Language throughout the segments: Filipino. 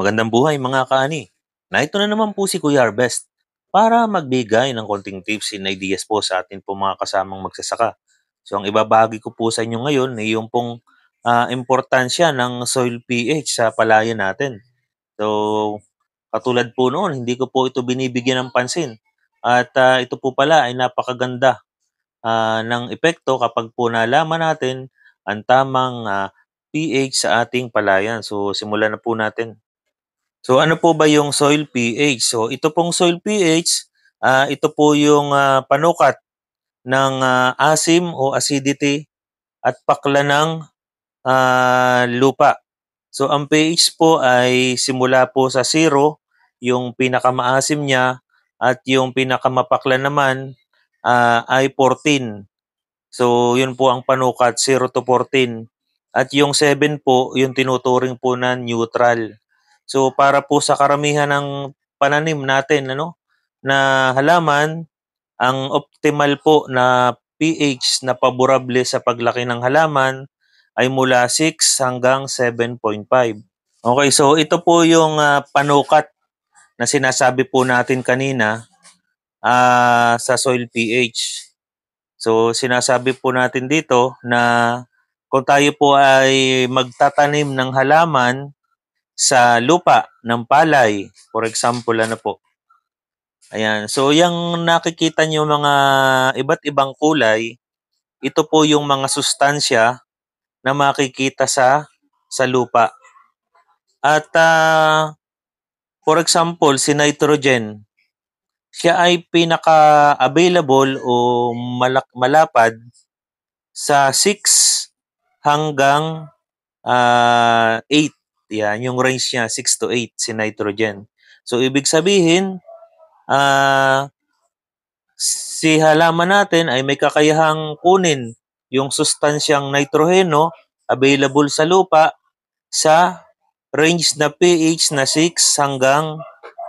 Magandang buhay mga kaani. Na ito na naman po si Kuya Arbest para magbigay ng konting tips and ideas po sa atin po mga kasamang magsasaka. So ang ibabagi ko po sa inyo ngayon ay yung pong uh, importansya ng soil pH sa palayan natin. So katulad po noon, hindi ko po ito binibigyan ng pansin. At uh, ito po pala ay napakaganda uh, ng epekto kapag po nalaman natin ang tamang uh, pH sa ating palayan. So simulan na po natin. So ano po ba yung soil pH? So ito pong soil pH, uh, ito po yung uh, panukat ng uh, asim o acidity at pakla ng uh, lupa. So ang pH po ay simula po sa 0, yung pinakamaasim niya at yung pinakamapakla naman uh, ay 14. So yun po ang panukat 0 to 14. At yung 7 po, yung tinuturing po na neutral. So para po sa karamihan ng pananim natin ano na halaman, ang optimal po na pH na paborable sa paglaki ng halaman ay mula 6 hanggang 7.5. Okay, so ito po yung uh, panukat na sinasabi po natin kanina uh, sa soil pH. So sinasabi po natin dito na kung tayo po ay magtatanim ng halaman sa lupa ng palay. For example, ano po. Ayan. So, yung nakikita nyo mga iba't ibang kulay, ito po yung mga sustansya na makikita sa sa lupa. At uh, for example, si nitrogen, siya ay pinaka-available o malak- malapad sa 6 hanggang uh, ah, 8 yan, yung range niya 6 to 8 si nitrogen. So ibig sabihin, uh, si halaman natin ay may kakayahang kunin yung sustansyang nitroheno available sa lupa sa range na pH na 6 hanggang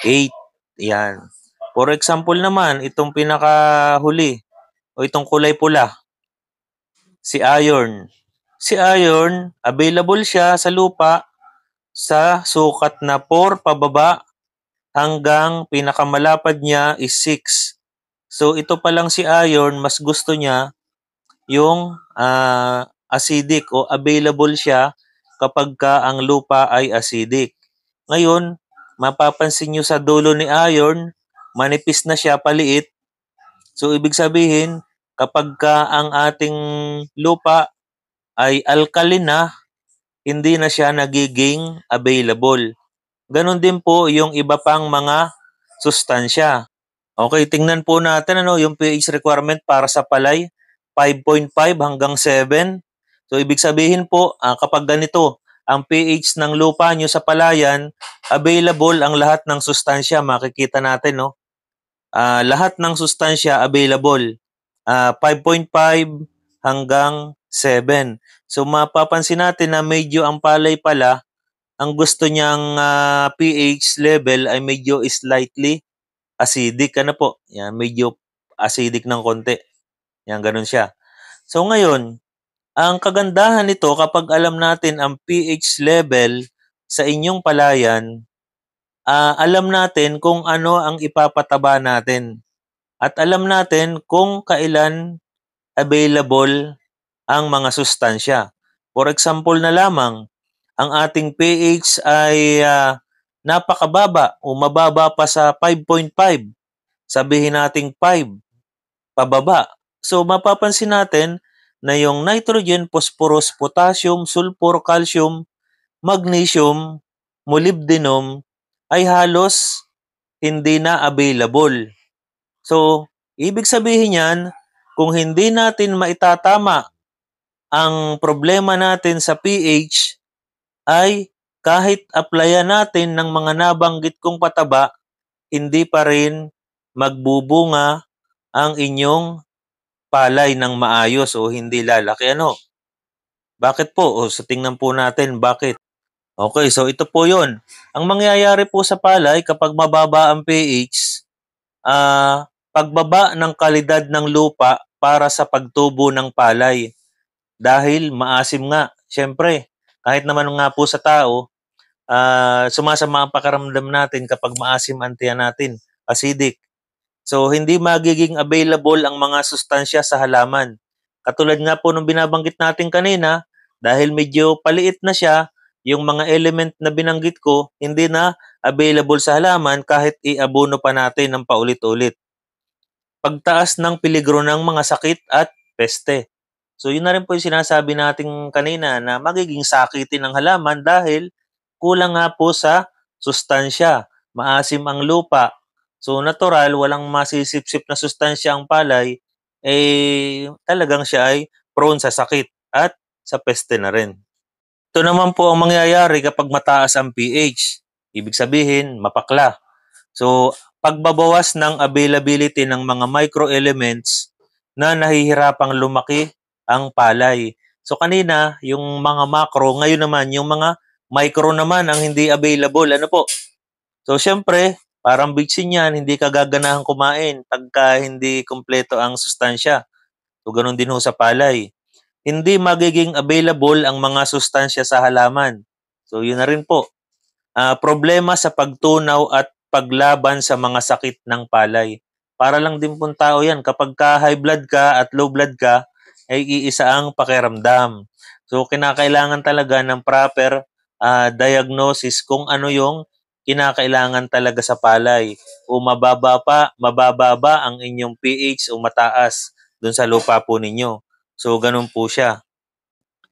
8. Yan. For example naman, itong pinakahuli o itong kulay pula, si iron. Si iron, available siya sa lupa sa sukat na 4 pababa hanggang pinakamalapad niya is 6. So ito pa lang si iron, mas gusto niya yung uh, acidic o available siya kapag ka ang lupa ay acidic. Ngayon, mapapansin niyo sa dulo ni iron, manipis na siya, paliit. So ibig sabihin, kapag ka ang ating lupa ay alkaline na, hindi na siya nagiging available. Ganon din po yung iba pang mga sustansya. Okay, tingnan po natin ano, yung pH requirement para sa palay, 5.5 hanggang 7. So, ibig sabihin po, ah, kapag ganito, ang pH ng lupa nyo sa palayan, available ang lahat ng sustansya. Makikita natin, no? Ah, lahat ng sustansya available. Ah, 5.5 hanggang 7. So mapapansin natin na medyo ang palay pala, ang gusto niyang uh, pH level ay medyo slightly acidic. Ano po? Yan, medyo acidic ng konti. Yan, ganun siya. So ngayon, ang kagandahan nito kapag alam natin ang pH level sa inyong palayan, uh, alam natin kung ano ang ipapataba natin. At alam natin kung kailan available ang mga sustansya. For example na lamang, ang ating pH ay uh, napakababa o mababa pa sa 5.5. Sabihin nating 5 pababa. So mapapansin natin na yung nitrogen, phosphorus, potassium, sulfur, calcium, magnesium, molybdenum ay halos hindi na available. So, ibig sabihin niyan, kung hindi natin maitatama ang problema natin sa pH ay kahit applyan natin ng mga nabanggit kong pataba, hindi pa rin magbubunga ang inyong palay ng maayos o hindi lalaki. Ano? Bakit po? O sa tingnan po natin, bakit? Okay, so ito po yon. Ang mangyayari po sa palay kapag mababa ang pH, uh, ah, pagbaba ng kalidad ng lupa para sa pagtubo ng palay. Dahil maasim nga, siyempre, kahit naman nga po sa tao, uh, sumasama ang pakaramdam natin kapag maasim ang tiyan natin, acidic. So, hindi magiging available ang mga sustansya sa halaman. Katulad nga po nung binabanggit natin kanina, dahil medyo paliit na siya, yung mga element na binanggit ko, hindi na available sa halaman kahit iabono pa natin ng paulit-ulit. Pagtaas ng piligro ng mga sakit at peste. So yun na rin po yung sinasabi natin kanina na magiging sakitin ng halaman dahil kulang nga po sa sustansya. Maasim ang lupa. So natural, walang masisipsip na sustansya ang palay, eh talagang siya ay prone sa sakit at sa peste na rin. Ito naman po ang mangyayari kapag mataas ang pH. Ibig sabihin, mapakla. So pagbabawas ng availability ng mga microelements na nahihirapang lumaki ang palay. So kanina, yung mga macro, ngayon naman, yung mga micro naman ang hindi available. Ano po? So syempre, parang bitchin yan, hindi ka gaganahan kumain pagka hindi kompleto ang sustansya. So ganun din ho sa palay. Hindi magiging available ang mga sustansya sa halaman. So yun na rin po. Uh, problema sa pagtunaw at paglaban sa mga sakit ng palay. Para lang din pong tao yan. Kapag ka high blood ka at low blood ka, ay iisa ang pakiramdam. So kinakailangan talaga ng proper uh, diagnosis kung ano yung kinakailangan talaga sa palay o mababa pa, mababa ba ang inyong pH o mataas doon sa lupa po ninyo. So ganun po siya.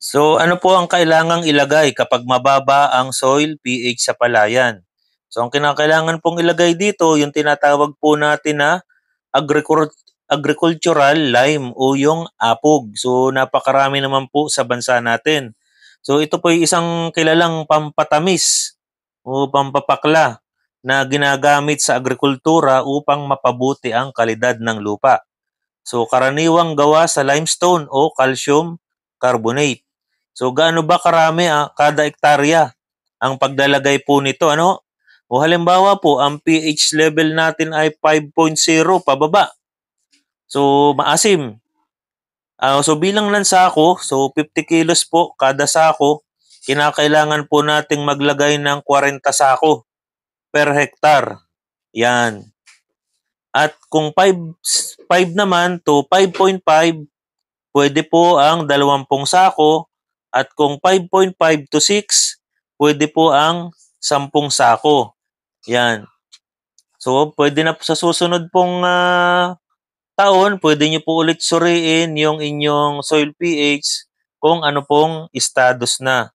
So ano po ang kailangang ilagay kapag mababa ang soil pH sa palayan? So ang kinakailangan pong ilagay dito yung tinatawag po natin na agriculture agricultural lime o yung apog. So napakarami naman po sa bansa natin. So ito po yung isang kilalang pampatamis o pampapakla na ginagamit sa agrikultura upang mapabuti ang kalidad ng lupa. So karaniwang gawa sa limestone o calcium carbonate. So gaano ba karami ah, kada ektarya ang paglalagay po nito ano? O halimbawa po ang pH level natin ay 5.0 pababa. So, maasim. Uh, so, bilang ng sako, so 50 kilos po kada sako, kinakailangan po nating maglagay ng 40 sako per hektar. Yan. At kung 5, 5 naman to 5.5, pwede po ang 20 sako. At kung 5.5 to 6, pwede po ang 10 sako. Yan. So, pwede na po sa susunod pong uh, taon, pwede nyo po ulit suriin yung inyong soil pH kung ano pong status na.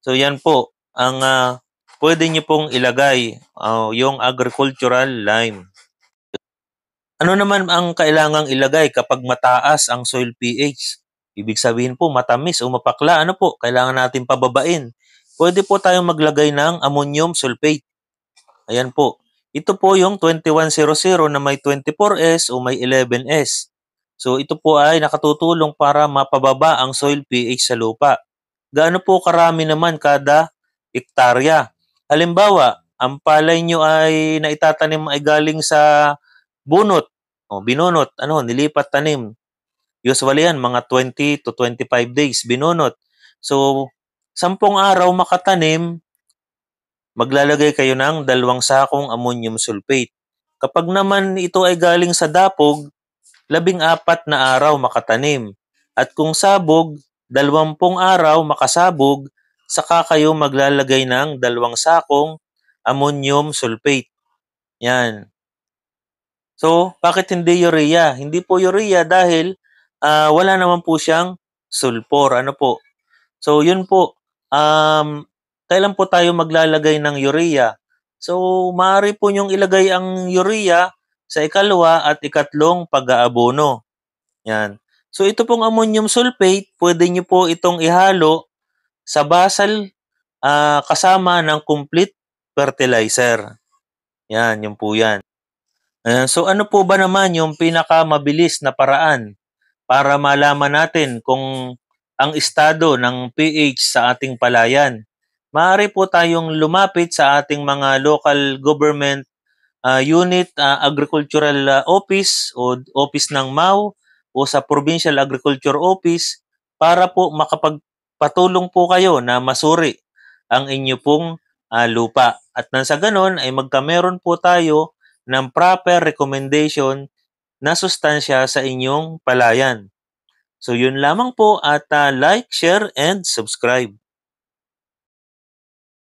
So yan po, ang uh, pwede nyo pong ilagay uh, yung agricultural lime. Ano naman ang kailangang ilagay kapag mataas ang soil pH? Ibig sabihin po matamis o mapakla, ano po, kailangan natin pababain. Pwede po tayong maglagay ng ammonium sulfate. Ayan po. Ito po yung 2100 na may 24S o may 11S. So ito po ay nakatutulong para mapababa ang soil pH sa lupa. Gaano po karami naman kada hektarya? Halimbawa, ang palay nyo ay naitatanim ay galing sa bunot o binunot, ano, nilipat tanim. Usually yan, mga 20 to 25 days binunot. So, sampung araw makatanim, maglalagay kayo ng dalawang sakong ammonium sulfate. Kapag naman ito ay galing sa dapog, labing apat na araw makatanim. At kung sabog, dalawampung araw makasabog, saka kayo maglalagay ng dalawang sakong ammonium sulfate. Yan. So, bakit hindi urea? Hindi po urea dahil uh, wala naman po siyang sulfur. Ano po? So, yun po. Um, kailan po tayo maglalagay ng urea. So, maaari po niyong ilagay ang urea sa ikalawa at ikatlong pag-aabono. Yan. So, ito pong ammonium sulfate, pwede niyo po itong ihalo sa basal uh, kasama ng complete fertilizer. Yan, yun po yan. Uh, so ano po ba naman yung pinakamabilis na paraan para malaman natin kung ang estado ng pH sa ating palayan? maaari po tayong lumapit sa ating mga local government uh, unit, uh, agricultural uh, office o office ng MAU o sa provincial agriculture office para po makapagpatulong po kayo na masuri ang inyo pong uh, lupa. At nang sa ganon ay magkameron po tayo ng proper recommendation na sustansya sa inyong palayan. So yun lamang po at uh, like, share, and subscribe.